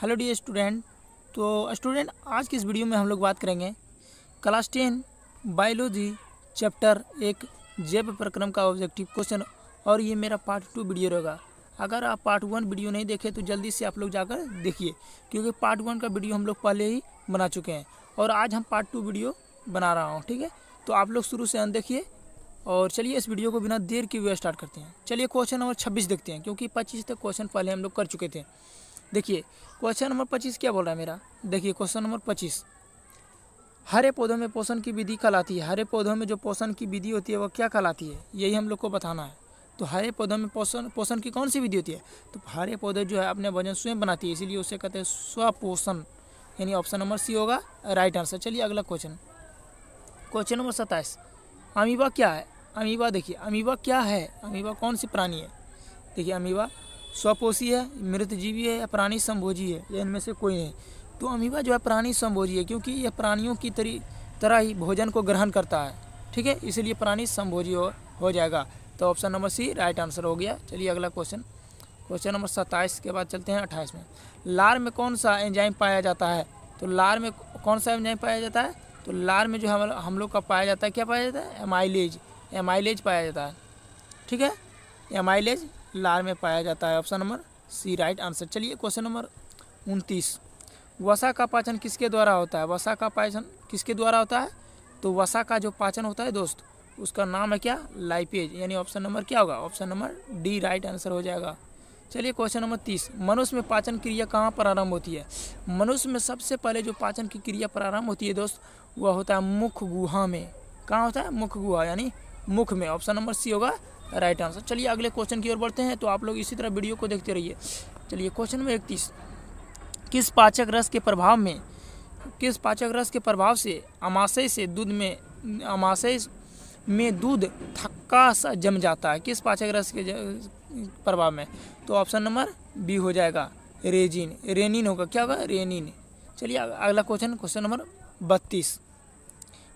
hello the student तो student आज की इस वीडियो में हम लोग बात करेंगे क्लास टेन बायोलॉजी चैप्टर एक जैव प्रक्रम का ऑब्जेक्टिव क्वेश्चन और ये मेरा पार्ट टू वीडियो रहेगा अगर आप पार्ट वन वीडियो नहीं देखे तो जल्दी से आप लोग जाकर देखिए क्योंकि पार्ट वन का वीडियो हम लोग पहले ही बना चुके हैं और आज हम पार्ट टू वीडियो बना रहा हूँ ठीक है तो आप लोग शुरू से अन देखिए और चलिए इस वीडियो को बिना देर के हुए स्टार्ट करते हैं चलिए क्वेश्चन नंबर छब्बीस देखते हैं क्योंकि पच्चीस तक क्वेश्चन पहले हम लोग कर चुके थे देखिए क्वेश्चन नंबर पच्चीस क्या बोल रहा है मेरा देखिए क्वेश्चन नंबर पच्चीस हरे पौधों में पोषण की विधि कहलाती है हरे पौधों में जो पोषण की विधि होती है वह क्या कहलाती है यही हम लोग को बताना है तो हरे पौधों में पोषण पोषण की कौन सी विधि होती है तो हरे पौधे जो है अपने वजन स्वयं बनाती है इसीलिए उसे कहते हैं स्वपोषण यानी ऑप्शन नंबर सी होगा राइट आंसर चलिए अगला क्वेश्चन क्वेश्चन नंबर सत्ताईस अमीबा क्या है अमीबा देखिए अमीबा क्या है अमीबा कौन सी प्राणी है देखिए अमीबा स्वपोषी है मृतजीवी है या प्राणी संभोजी है या इनमें से कोई है तो अमीबा जो है प्राणी संभोजी है क्योंकि यह प्राणियों की तरी तरह ही भोजन को ग्रहण करता है ठीक है इसलिए प्राणी संभोजी हो, हो जाएगा तो option number C right answer हो गया चलिए अगला क्वेश्चन क्वेश्चन नंबर सत्ताईस के बाद चलते हैं अट्ठाईस में लार में कौन सा एंजाइम पाया जाता है तो लार में कौन सा एंजाइम पाया जाता है तो लार में जो हम हम लोग का पाया जाता है क्या पाया जाता है एमाइलेज एमाइलेज पाया जाता है ठीक है एमाइलेज लार में पाया जाता है option number C right answer चलिए क्वेश्चन नंबर उनतीस वसा का पाचन किसके द्वारा होता है वसा का पाचन किसके द्वारा होता है तो वसा का जो पाचन होता है दोस्त उसका नाम है क्या लाइपेज यानी ऑप्शन नंबर क्या होगा option number D right answer हो जाएगा चलिए क्वेश्चन नंबर तीस मनुष्य में पाचन क्रिया कहाँ प्रारंभ होती है मनुष्य में सबसे पहले जो पाचन की क्रिया प्रारंभ होती है दोस्त वह होता है मुख गुहा में कहाँ होता है मुख गुहा यानी मुख में ऑप्शन नंबर सी होगा राइट आंसर चलिए अगले क्वेश्चन की ओर बढ़ते हैं तो आप लोग इसी तरह वीडियो को देखते रहिए चलिए क्वेश्चन नंबर इकतीस किस पाचक रस के प्रभाव में किस पाचक रस के प्रभाव से अमाशय से दूध में अमाशय में दूध थक्का सा जम जाता है किस पाचक रस के प्रभाव में तो ऑप्शन नंबर बी हो जाएगा रेजिन रेनिन होगा क्या होगा रेनिन चलिए अगला क्वेश्चन क्वेश्चन नंबर बत्तीस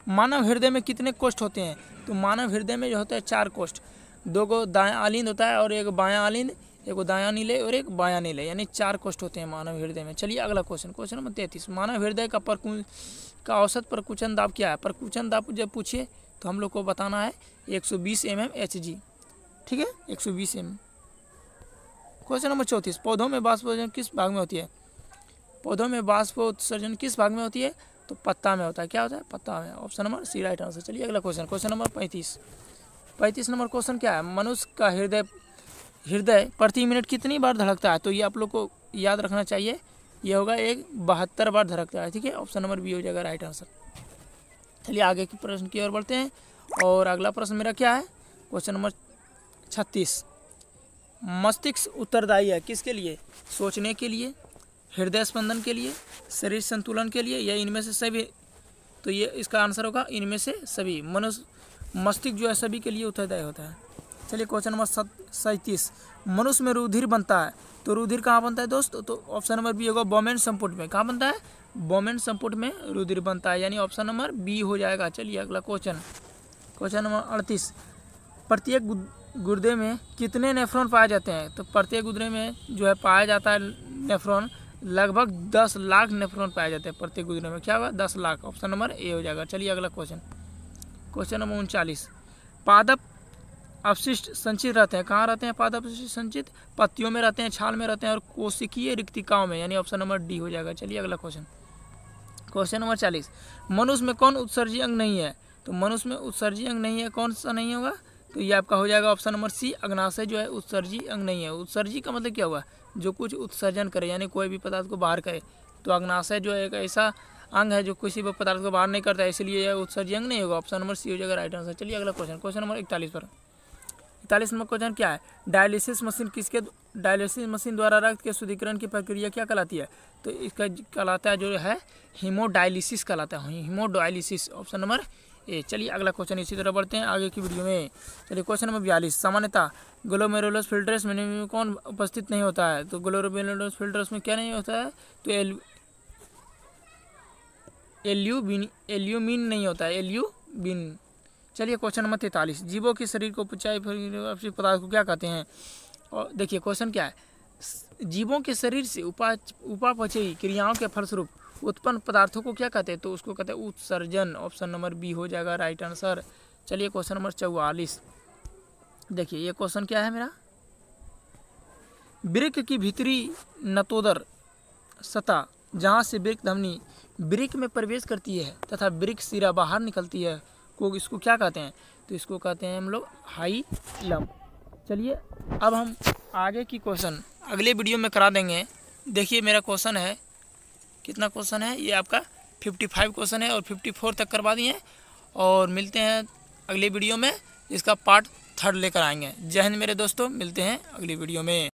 मानव हृदय में कितने कोष्ठ होते हैं तो मानव हृदय में जो होता है चार कोष्ठ दो को दाया आलिंद होता है और एक बायां आलिंद एक दाया नीले और एक बाया नीले यानी चार कोष्ठ होते हैं मानव हृदय में चलिए अगला क्वेश्चन क्वेश्चन नंबर तैंतीस मानव हृदय का पर का औसत प्रकुचन दाब क्या है प्रकुचन दाब जब पूछिए तो हम लोग को बताना है एक सौ बीस एम एम एच जी ठीक है एक सौ बीस एम क्वेश्चन नंबर चौंतीस पौधों में बाष्प उत्सर्जन किस भाग में होती है पौधों में बाष्प उत्सर्जन किस भाग में होती है तो पत्ता में होता है क्या होता है पत्ता में option number C right answer चलिए अगला क्वेश्चन क्वेश्चन नंबर पैंतीस पैंतीस नंबर क्वेश्चन क्या है मनुष्य का हृदय हृदय प्रति मिनट कितनी बार धड़कता है तो ये आप लोग को याद रखना चाहिए ये होगा एक बहत्तर बार धड़कता है ठीक है ऑप्शन नंबर बी हो जाएगा राइट आंसर चलिए आगे के प्रश्न की ओर बढ़ते हैं और अगला प्रश्न मेरा क्या है क्वेश्चन नंबर छत्तीस मस्तिष्क उत्तरदायी है किसके लिए सोचने के लिए हृदय स्पंदन के लिए शरीर संतुलन के लिए या इनमें से सभी तो ये इसका आंसर होगा इनमें से सभी मनुष्य मस्तिष्क जो है सभी के लिए उत्तरदायी होता है चलिए क्वेश्चन नंबर सत सैंतीस मनुष्य में रुधिर बनता है तो रुधिर कहाँ बनता है दोस्त तो ऑप्शन नंबर बी होगा बोमेन संपुट में कहाँ बनता है बोमेन संपुट में रुधिर बनता है यानी ऑप्शन नंबर बी हो जाएगा चलिए अगला क्वेश्चन क्वेश्चन नंबर अड़तीस प्रत्येक गुर्दे में कितने नेफ्रॉन पाए जाते हैं तो प्रत्येक गुर्दे में जो है पाया जाता है नेफ्रॉन लगभग दस लाख नेफ्रॉन पाए जाते हैं प्रत्येक गुर्दे में क्या होगा दस लाख ऑप्शन नंबर ए हो जाएगा चलिए अगला क्वेश्चन क्वेश्चन नंबर उनचालीस पादप अवशिष्ट संचित रहते हैं कहाँ रहते हैं पादप अवशिष्ट संचित पत्तियों में रहते हैं छाल में रहते हैं और कोशिकीय रिक्तिकाओं में यानी ऑप्शन नंबर डी हो जाएगा चलिए अगला क्वेश्चन क्वेश्चन नंबर चालीस मनुष्य में कौन उत्सर्जी अंग नहीं है तो मनुष्य में उत्सर्जी अंग नहीं है कौन सा नहीं होगा तो ये आपका हो जाएगा ऑप्शन नंबर सी अग्नाशय जो है उत्सर्जी अंग नहीं है उत्सर्जी का मतलब क्या हुआ जो कुछ उत्सर्जन करे यानी कोई भी पदार्थ को बाहर करे तो अग्नाशय जो है एक ऐसा अंग है जो किसी भी पदार्थ को बाहर नहीं करता है इसलिए यह उत्सर्जन नहीं होगा ऑप्शन नंबर सी हो जाएगा राइट आंसर चलिए अगला क्वेश्चन क्वेश्चन नंबर इकतालीस पर इकतालीस नंबर क्वेश्चन क्या है डायलिसिस मशीन किसके डायलिसिस मशीन द्वारा रक्त के शुद्धिकरण की प्रक्रिया क्या कहलाती है तो इसका कहलाता है जो है हीमोडायलिसिस कहलाता है हीमोडायलिसिस ऑप्शन नंबर ए चलिए अगला क्वेश्चन इसी तरह बढ़ते हैं आगे की वीडियो में चलिए क्वेश्चन नंबर बयालीस सामान्यता ग्लोमेरुलस फिल्टर्स में कौन उपस्थित नहीं होता है तो ग्लोमेरुलस फिल्टर्स में क्या नहीं होता है तो एल्यूबिन एल्यूमिन नहीं होता है एल्यूबिन चलिए क्वेश्चन नंबर तैंतालीस जीवों के शरीर को फिर पदार्थ को क्या कहते हैं और देखिए क्वेश्चन क्या है जीवों के शरीर से उपा उपापचयी क्रियाओं के फलस्वरूप उत्पन्न पदार्थों को क्या कहते हैं तो उसको कहते हैं उत्सर्जन ऑप्शन नंबर बी हो जाएगा राइट आंसर चलिए क्वेश्चन नंबर चौवालीस देखिए ये क्वेश्चन क्या है मेरा वृक की भीतरी नतोदर सतह जहाँ से वृक धमनी ब्रिक में प्रवेश करती है तथा ब्रिक सिरा बाहर निकलती है को इसको क्या कहते हैं तो इसको कहते हैं हम लोग हाई लम चलिए अब हम आगे की क्वेश्चन अगले वीडियो में करा देंगे देखिए मेरा क्वेश्चन है कितना क्वेश्चन है ये आपका 55 क्वेश्चन है और 54 तक करवा दिए और मिलते हैं अगले वीडियो में इसका पार्ट थर्ड लेकर आएंगे जय हिंद मेरे दोस्तों मिलते हैं अगली वीडियो में